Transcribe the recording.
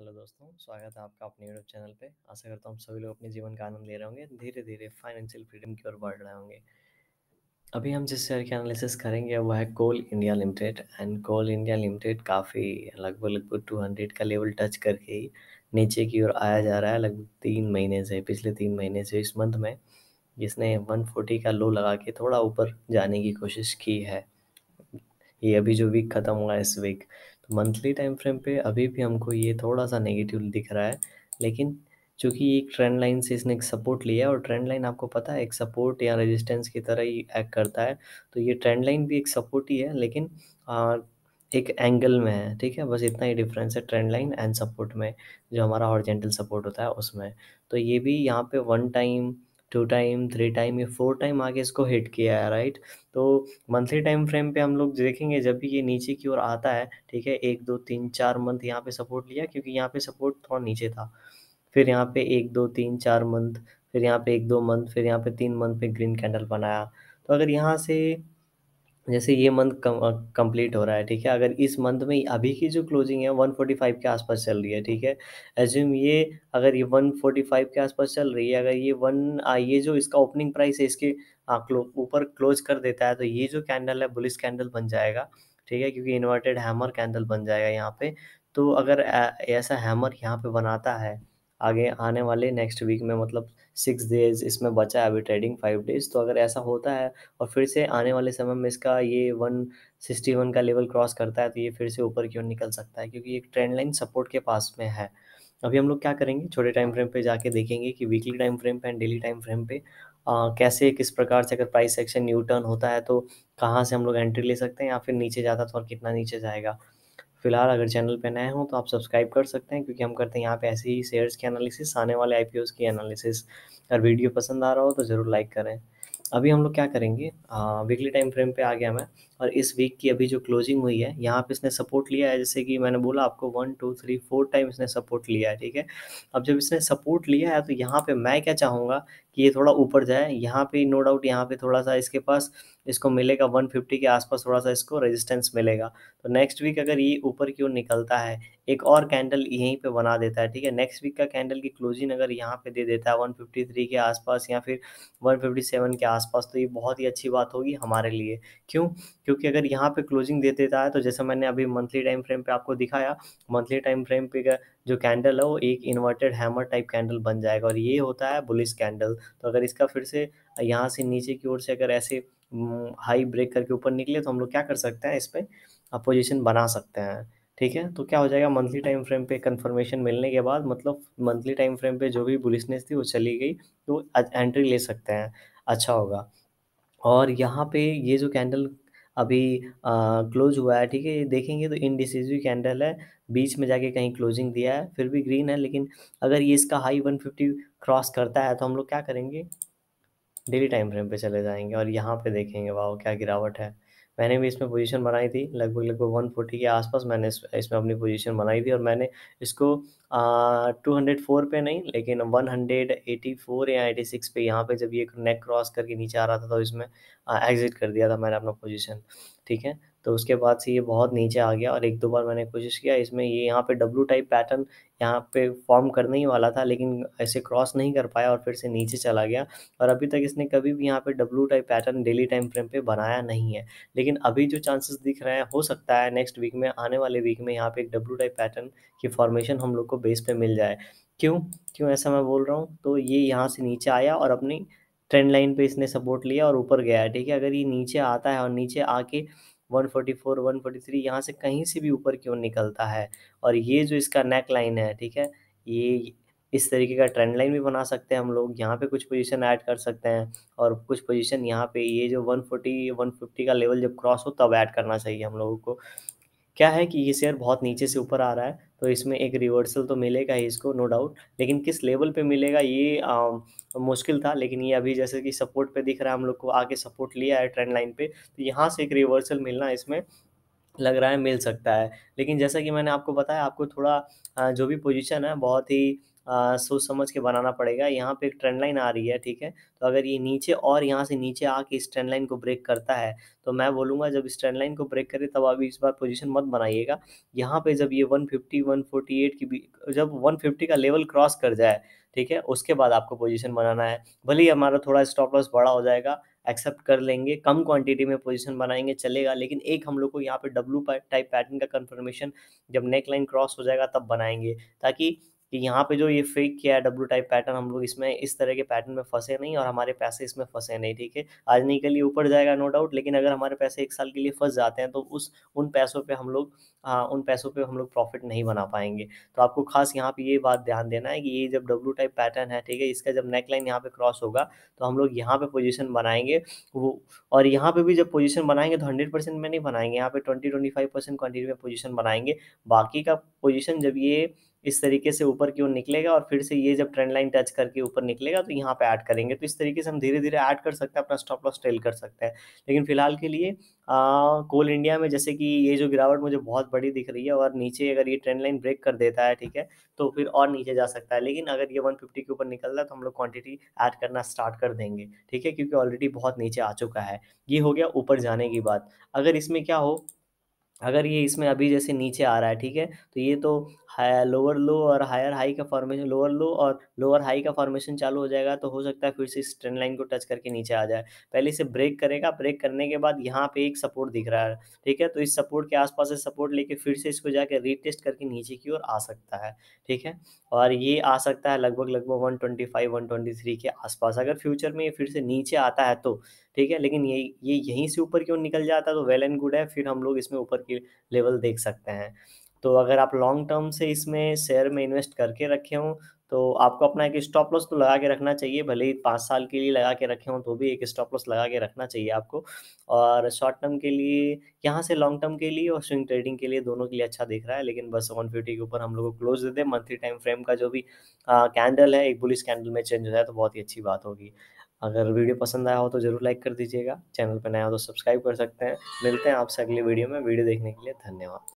hello दोस्तों स्वागत है आपका अपने यूट्यूब चैनल पे आशा करता हूँ सभी लोग अपने जीवन का आनंद ले रहे होंगे धीरे धीरे फाइनेंशियल फ्रीडम की ओर बढ़ रहे होंगे अभी हम जिस शेयर के एनालिसिस करेंगे वो है coal India limited and coal India limited काफ़ी लगभग लगभग टू हंड्रेड का लेवल टच करके ही नीचे की ओर आया जा रहा है लगभग तीन महीने से पिछले तीन महीने से इस मंथ में जिसने वन फोर्टी का लो लगा के थोड़ा ऊपर जाने की कोशिश की है ये अभी जो वीक ख़त्म हुआ इस वीक तो मंथली टाइम फ्रेम पे अभी भी हमको ये थोड़ा सा नेगेटिव दिख रहा है लेकिन चूँकि एक ट्रेंड लाइन से इसने एक सपोर्ट लिया और ट्रेंड लाइन आपको पता है एक सपोर्ट या रेजिस्टेंस की तरह ही एक्ट करता है तो ये ट्रेंड लाइन भी एक सपोर्ट ही है लेकिन आ, एक एंगल में है ठीक है बस इतना ही डिफरेंस है ट्रेंड लाइन एंड सपोर्ट में जो हमारा हॉरिजेंटल सपोर्ट होता है उसमें तो ये भी यहाँ पे one time two time three time या फोर टाइम आगे इसको हिट किया है राइट तो मंथली टाइम फ्रेम पे हम लोग देखेंगे जब भी ये नीचे की ओर आता है ठीक है एक दो तीन चार मंथ यहाँ पे सपोर्ट लिया क्योंकि यहाँ पे सपोर्ट थोड़ा नीचे था फिर यहाँ पे एक दो तीन चार मंथ फिर यहाँ पे एक दो मंथ फिर यहाँ पे तीन मंथ पे ग्रीन कैंडल बनाया तो अगर यहाँ से जैसे ये मंथ कंप्लीट हो रहा है ठीक है अगर इस मंथ में अभी की जो क्लोजिंग है 145 के आसपास चल रही है ठीक है एज्यूम ये अगर ये 145 के आसपास चल रही है अगर ये वन ये जो इसका ओपनिंग प्राइस है इसके ऊपर क्लोज कर देता है तो ये जो कैंडल है बुलिस कैंडल बन जाएगा ठीक है क्योंकि इन्वर्टेड हैमर कैंडल बन जाएगा यहाँ पे तो अगर ऐसा हैमर यहाँ पे बनाता है आगे आने वाले नेक्स्ट वीक में मतलब सिक्स डेज इसमें बचा है अभी ट्रेडिंग फाइव डेज तो अगर ऐसा होता है और फिर से आने वाले समय में इसका ये वन सिक्सटी वन का लेवल क्रॉस करता है तो ये फिर से ऊपर की ओर निकल सकता है क्योंकि एक ट्रेंड लाइन सपोर्ट के पास में है अभी हम लोग क्या करेंगे छोटे टाइम फ्रेम पे जाके देखेंगे कि वीकली टाइम फ्रेम पे एंड डेली टाइम फ्रेम पे आ, कैसे किस प्रकार से अगर प्राइस एक्शन न्यू टर्न होता है तो कहाँ से हम लोग एंट्री ले सकते हैं या फिर नीचे जाता तो और कितना नीचे जाएगा फिलहाल अगर चैनल पे नए हो तो आप सब्सक्राइब कर सकते हैं क्योंकि हम करते हैं यहाँ पे ऐसे ही शेयर्स के एनालिसिस आने वाले आई की एनालिसिस अगर वीडियो पसंद आ रहा हो तो ज़रूर लाइक करें अभी हम लोग क्या करेंगे वीकली टाइम फ्रेम पे आ गया मैं और इस वीक की अभी जो क्लोजिंग हुई है यहाँ पे इसने सपोर्ट लिया है जैसे कि मैंने बोला आपको one two three four time इसने सपोर्ट लिया है ठीक है अब जब इसने सपोर्ट लिया है तो यहाँ पे मैं क्या चाहूँगा कि ये थोड़ा ऊपर जाए यहाँ पे नो डाउट यहाँ पे थोड़ा सा इसके पास इसको मिलेगा फिफ्टी के आसपास थोड़ा सा इसको रजिस्टेंस मिलेगा तो नेक्स्ट वीक अगर ये ऊपर की ओर निकलता है एक और कैंडल यहीं पर बना देता है ठीक है नेक्स्ट वीक का कैंडल की क्लोजिंग अगर यहाँ पे दे देता है वन के आसपास या फिर वन के आसपास तो ये बहुत ही अच्छी बात होगी हमारे लिए क्यों क्योंकि अगर यहाँ पे क्लोजिंग दे देता है तो जैसे मैंने अभी मंथली टाइम फ्रेम पे आपको दिखाया मंथली टाइम फ्रेम पे का जो कैंडल है वो एक इन्वर्टेड हैमर टाइप कैंडल बन जाएगा और ये होता है बुलिस कैंडल तो अगर इसका फिर से यहाँ से नीचे की ओर से अगर ऐसे हाई ब्रेक करके ऊपर निकले तो हम लोग क्या कर सकते हैं इस पर अपोजिशन बना सकते हैं ठीक है तो क्या हो जाएगा मंथली टाइम फ्रेम पे कंफर्मेशन मिलने के बाद मतलब मंथली टाइम फ्रेम पे जो भी बुलिसनेस थी वो चली गई तो एंट्री ले सकते हैं अच्छा होगा और यहाँ पे ये जो कैंडल अभी क्लोज हुआ है ठीक है ये देखेंगे तो इनडिसिसिव कैंडल है बीच में जाके कहीं क्लोजिंग दिया है फिर भी ग्रीन है लेकिन अगर ये इसका हाई 150 क्रॉस करता है तो हम लोग क्या करेंगे डेली टाइम फ्रेम पे चले जाएंगे और यहाँ पे देखेंगे वाह क्या गिरावट है मैंने भी इसमें पोजीशन बनाई थी लगभग लगभग वन फोर्टी के आसपास मैंने इस, इसमें अपनी पोजीशन बनाई थी और मैंने इसको टू हंड्रेड फोर पे नहीं लेकिन वन हंड्रेड एटी फोर या एटी सिक्स पे यहाँ पे जब ये नेक क्रॉस करके नीचे आ रहा था तो इसमें एग्ज़िट कर दिया था मैंने अपना पोजिशन ठीक है तो उसके बाद से ये बहुत नीचे आ गया और एक दो बार मैंने कोशिश किया इसमें ये यहाँ पे डब्लू टाइप पैटर्न यहाँ पे फॉर्म करने ही वाला था लेकिन ऐसे क्रॉस नहीं कर पाया और फिर से नीचे चला गया और अभी तक इसने कभी भी यहाँ पे W type pattern daily time frame पे बनाया नहीं है लेकिन अभी जो चांसेस दिख रहे हैं हो सकता है नेक्स्ट वीक में आने वाले वीक में यहाँ पे एक डब्लू टाइप पैटर्न की फॉर्मेशन हम लोग को बेस पे मिल जाए क्यों क्यों ऐसा मैं बोल रहा हूँ तो ये यहाँ से नीचे आया और अपनी ट्रेंड लाइन पे इसने सपोर्ट लिया और ऊपर गया ठीक है अगर ये नीचे आता है और नीचे आके 144 143 यहाँ से कहीं से भी ऊपर क्यों निकलता है और ये जो इसका नेक लाइन है ठीक है ये इस तरीके का ट्रेंड लाइन भी बना सकते हैं हम लोग यहाँ पे कुछ पोजीशन ऐड कर सकते हैं और कुछ पोजीशन यहाँ पे ये जो 140 150 का लेवल जब क्रॉस हो तब ऐड करना चाहिए हम लोगों को क्या है कि ये शेयर बहुत नीचे से ऊपर आ रहा है तो इसमें एक रिवर्सल तो मिलेगा ही इसको नो डाउट लेकिन किस लेवल पे मिलेगा ये आ, मुश्किल था लेकिन ये अभी जैसे कि सपोर्ट पे दिख रहा है हम लोग को आगे सपोर्ट लिया है ट्रेंड लाइन पे तो यहाँ से एक रिवर्सल मिलना इसमें लग रहा है मिल सकता है लेकिन जैसा कि मैंने आपको बताया आपको थोड़ा जो भी पोजीशन है बहुत ही सोच समझ के बनाना पड़ेगा यहाँ पे एक ट्रेंड लाइन आ रही है ठीक है तो अगर ये नीचे और यहाँ से नीचे आके इस ट्रेंड लाइन को ब्रेक करता है तो मैं बोलूँगा जब इस ट्रेंड लाइन को ब्रेक करे तब आप इस बार पोजीशन मत बनाइएगा यहाँ पे जब ये 150 148 की जब 150 का लेवल क्रॉस कर जाए ठीक है उसके बाद आपको पोजिशन बनाना है भले ही हमारा थोड़ा स्टॉप लॉस बड़ा हो जाएगा एक्सेप्ट कर लेंगे कम क्वांटिटी में पोजीशन बनाएंगे चलेगा लेकिन एक हम लोग को यहाँ पे डब्लू टाइप पैटर्न का कंफर्मेशन जब नेक लाइन क्रॉस हो जाएगा तब बनाएंगे ताकि कि यहाँ पे जो ये फेक किया है डब्ल्यू टाइप पैटर्न हम लोग इसमें इस तरह के पैटर्न में फंसे नहीं और हमारे पैसे इसमें फंसे नहीं ठीक है आज नहीं के लिए ऊपर जाएगा नो डाउट लेकिन अगर हमारे पैसे एक साल के लिए फंस जाते हैं तो उस उन पैसों पे हम लोग उन पैसों पे हम लोग प्रॉफिट नहीं बना पाएंगे तो आपको खास यहाँ पे ये बात ध्यान देना है कि ये जब डब्ल्यू टाइप पैटर्न है ठीक है इसका जब नेक लाइन यहाँ पे क्रॉस होगा तो हम लोग यहाँ पे पोजीशन बनाएंगे वो और यहाँ पे भी जब पोजिशन बनाएंगे तो हंड्रेड परसेंट में नहीं बनाएंगे यहाँ पे ट्वेंटी ट्वेंटी फाइव परसेंट में पोजीशन बनाएंगे बाकी का पोजीशन जब ये इस तरीके से ऊपर की ओर निकलेगा और फिर से ये जब ट्रेंड लाइन टच करके ऊपर निकलेगा तो यहाँ पे ऐड करेंगे तो इस तरीके से हम धीरे धीरे ऐड कर सकते हैं अपना स्टॉप लॉस ट्रेल कर सकते हैं लेकिन फिलहाल के लिए कोल इंडिया में जैसे कि ये जो गिरावट मुझे बहुत बड़ी दिख रही है और नीचे अगर ये ट्रेंड लाइन ब्रेक कर देता है ठीक है तो फिर और नीचे जा सकता है लेकिन अगर ये वन के ऊपर निकल रहा है तो हम लोग क्वान्टिटी ऐड करना स्टार्ट कर देंगे ठीक है क्योंकि ऑलरेडी बहुत नीचे आ चुका है ये हो गया ऊपर जाने की बात अगर इसमें क्या हो अगर ये इसमें अभी जैसे नीचे आ रहा है ठीक है तो ये तो लोअर लो और हायर हाई का फॉर्मेशन लोअर लो और लोअर हाई का फॉर्मेशन चालू हो जाएगा तो हो सकता है फिर से इस ट्रेंड लाइन को टच करके नीचे आ जाए पहले इसे ब्रेक करेगा ब्रेक करने के बाद यहाँ पे एक सपोर्ट दिख रहा है ठीक है तो इस सपोर्ट के आसपास से सपोर्ट लेके फिर से इसको जाके रीटेस्ट करके नीचे की ओर आ सकता है ठीक है और ये आ सकता है लगभग लगभग वन ट्वेंटी के आसपास अगर फ्यूचर में ये फिर से नीचे आता है तो ठीक है लेकिन ये ये यहीं से ऊपर की ओर निकल जाता है तो वेल एंड गुड है फिर हम लोग इसमें ऊपर की लेवल देख सकते हैं तो अगर आप लॉन्ग टर्म से इसमें शेयर में इन्वेस्ट करके रखे हों तो आपको अपना एक स्टॉप लॉस तो लगा के रखना चाहिए भले ही पाँच साल के लिए लगा के रखे हों तो भी एक स्टॉप लॉस लगा के रखना चाहिए आपको और शॉर्ट टर्म के लिए यहाँ से लॉन्ग टर्म के लिए और स्विंग ट्रेडिंग के लिए दोनों के लिए अच्छा दिख रहा है लेकिन बस वन फिफ्टी के ऊपर हम लोग को क्लोज देते हैं मंथली टाइम फ्रेम का जो भी कैंडल है एक बुलिस कैंडल में चेंज हो जाए तो बहुत ही अच्छी बात होगी अगर वीडियो पसंद आया हो तो ज़रूर लाइक कर दीजिएगा चैनल पर नया हो तो सब्सक्राइब कर सकते हैं मिलते हैं आपसे अगले वीडियो में वीडियो देखने के लिए धन्यवाद